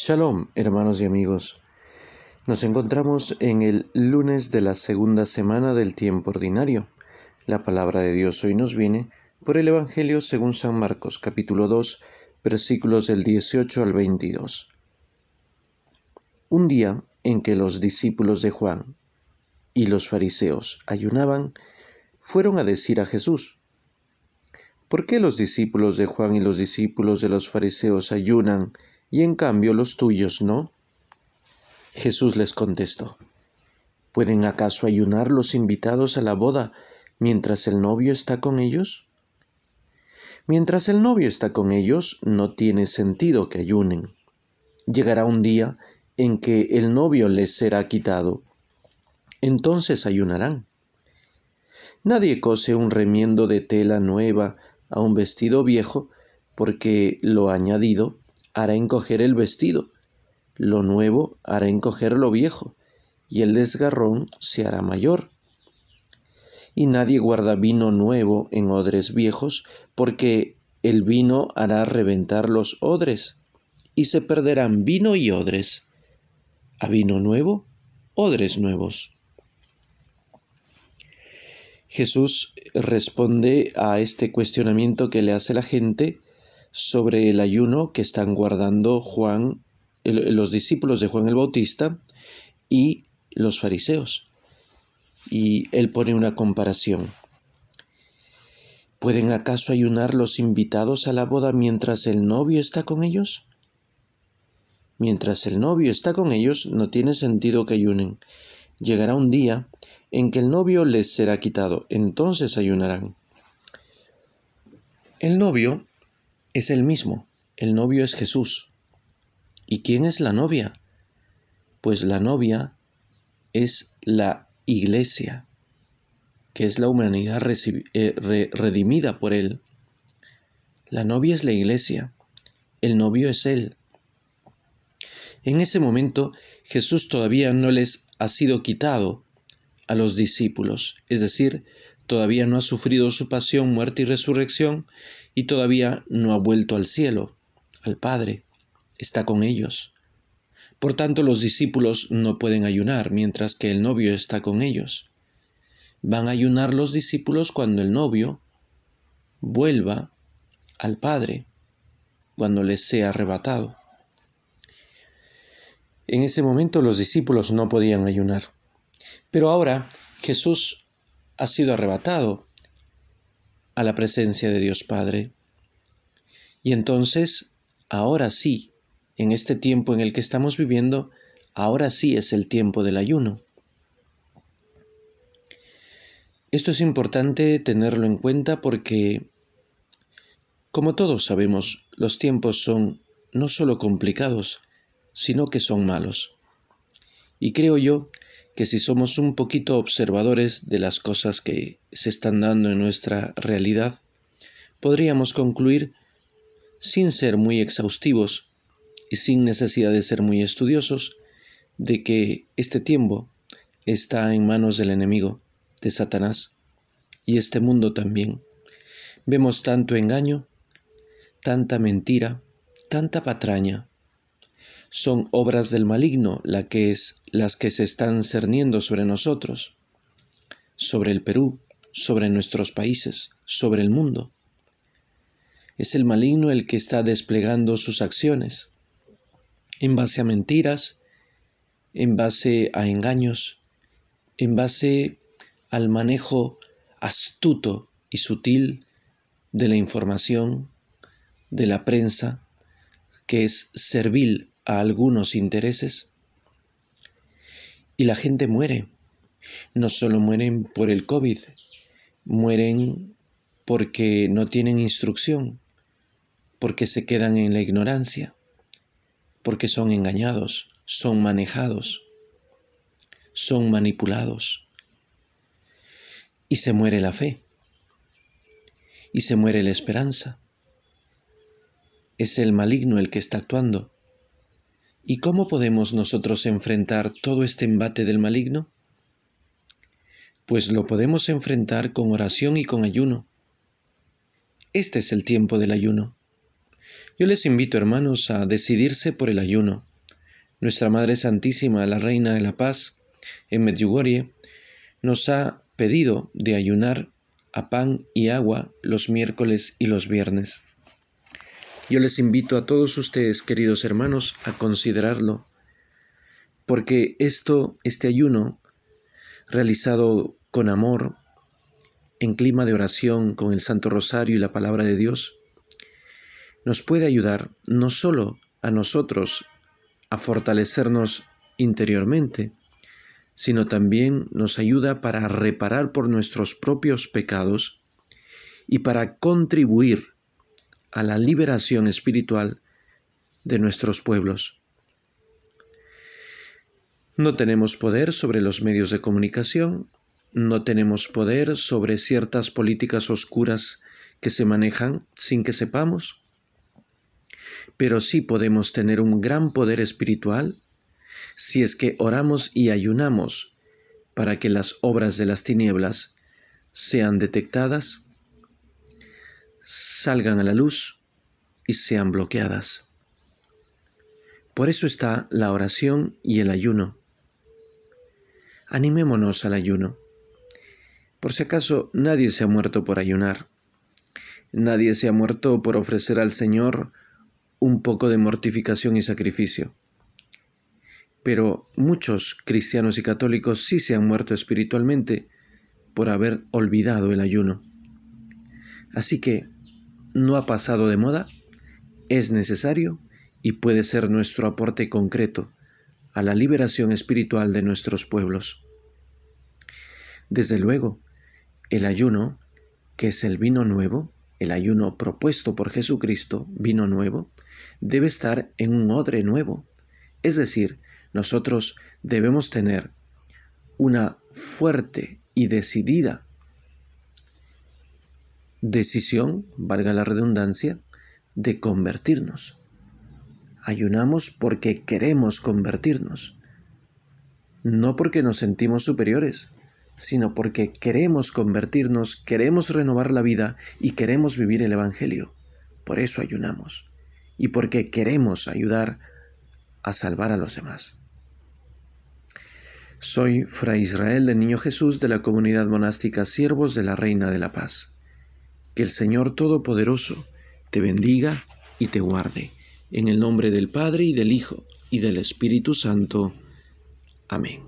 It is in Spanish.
Shalom, hermanos y amigos. Nos encontramos en el lunes de la segunda semana del tiempo ordinario. La palabra de Dios hoy nos viene por el Evangelio según San Marcos capítulo 2 versículos del 18 al 22. Un día en que los discípulos de Juan y los fariseos ayunaban, fueron a decir a Jesús, ¿Por qué los discípulos de Juan y los discípulos de los fariseos ayunan y en cambio los tuyos no? Jesús les contestó, ¿pueden acaso ayunar los invitados a la boda mientras el novio está con ellos? Mientras el novio está con ellos, no tiene sentido que ayunen. Llegará un día en que el novio les será quitado. Entonces ayunarán. Nadie cose un remiendo de tela nueva a un vestido viejo, porque lo añadido hará encoger el vestido, lo nuevo hará encoger lo viejo, y el desgarrón se hará mayor. Y nadie guarda vino nuevo en odres viejos, porque el vino hará reventar los odres, y se perderán vino y odres. A vino nuevo, odres nuevos. Jesús responde a este cuestionamiento que le hace la gente sobre el ayuno que están guardando Juan, los discípulos de Juan el Bautista y los fariseos. Y él pone una comparación. ¿Pueden acaso ayunar los invitados a la boda mientras el novio está con ellos? Mientras el novio está con ellos, no tiene sentido que ayunen. Llegará un día en que el novio les será quitado, entonces ayunarán. El novio es el mismo, el novio es Jesús. ¿Y quién es la novia? Pues la novia es la iglesia, que es la humanidad eh, redimida por Él. La novia es la iglesia, el novio es Él. En ese momento Jesús todavía no les ha sido quitado a los discípulos, es decir, todavía no ha sufrido su pasión, muerte y resurrección, y todavía no ha vuelto al cielo, al Padre, está con ellos. Por tanto, los discípulos no pueden ayunar mientras que el novio está con ellos. Van a ayunar los discípulos cuando el novio vuelva al Padre, cuando les sea arrebatado. En ese momento los discípulos no podían ayunar. Pero ahora Jesús ha sido arrebatado a la presencia de Dios Padre. Y entonces, ahora sí, en este tiempo en el que estamos viviendo, ahora sí es el tiempo del ayuno. Esto es importante tenerlo en cuenta porque, como todos sabemos, los tiempos son no solo complicados, sino que son malos. Y creo yo que si somos un poquito observadores de las cosas que se están dando en nuestra realidad, podríamos concluir, sin ser muy exhaustivos y sin necesidad de ser muy estudiosos, de que este tiempo está en manos del enemigo, de Satanás, y este mundo también. Vemos tanto engaño, tanta mentira, tanta patraña, son obras del maligno que es, las que se están cerniendo sobre nosotros, sobre el Perú, sobre nuestros países, sobre el mundo. Es el maligno el que está desplegando sus acciones en base a mentiras, en base a engaños, en base al manejo astuto y sutil de la información, de la prensa, que es servil a algunos intereses y la gente muere. No solo mueren por el COVID, mueren porque no tienen instrucción, porque se quedan en la ignorancia, porque son engañados, son manejados, son manipulados. Y se muere la fe, y se muere la esperanza. Es el maligno el que está actuando ¿Y cómo podemos nosotros enfrentar todo este embate del maligno? Pues lo podemos enfrentar con oración y con ayuno. Este es el tiempo del ayuno. Yo les invito, hermanos, a decidirse por el ayuno. Nuestra Madre Santísima, la Reina de la Paz, en Medjugorje, nos ha pedido de ayunar a pan y agua los miércoles y los viernes. Yo les invito a todos ustedes, queridos hermanos, a considerarlo, porque esto, este ayuno, realizado con amor, en clima de oración con el Santo Rosario y la palabra de Dios, nos puede ayudar no solo a nosotros a fortalecernos interiormente, sino también nos ayuda para reparar por nuestros propios pecados y para contribuir a la liberación espiritual de nuestros pueblos. No tenemos poder sobre los medios de comunicación, no tenemos poder sobre ciertas políticas oscuras que se manejan sin que sepamos, pero sí podemos tener un gran poder espiritual si es que oramos y ayunamos para que las obras de las tinieblas sean detectadas salgan a la luz y sean bloqueadas. Por eso está la oración y el ayuno. Animémonos al ayuno. Por si acaso nadie se ha muerto por ayunar. Nadie se ha muerto por ofrecer al Señor un poco de mortificación y sacrificio. Pero muchos cristianos y católicos sí se han muerto espiritualmente por haber olvidado el ayuno. Así que no ha pasado de moda, es necesario y puede ser nuestro aporte concreto a la liberación espiritual de nuestros pueblos. Desde luego, el ayuno, que es el vino nuevo, el ayuno propuesto por Jesucristo, vino nuevo, debe estar en un odre nuevo. Es decir, nosotros debemos tener una fuerte y decidida decisión, valga la redundancia, de convertirnos. Ayunamos porque queremos convertirnos, no porque nos sentimos superiores, sino porque queremos convertirnos, queremos renovar la vida y queremos vivir el Evangelio. Por eso ayunamos y porque queremos ayudar a salvar a los demás. Soy Fray Israel de Niño Jesús de la comunidad monástica Siervos de la Reina de la Paz. Que el Señor Todopoderoso te bendiga y te guarde. En el nombre del Padre y del Hijo y del Espíritu Santo. Amén.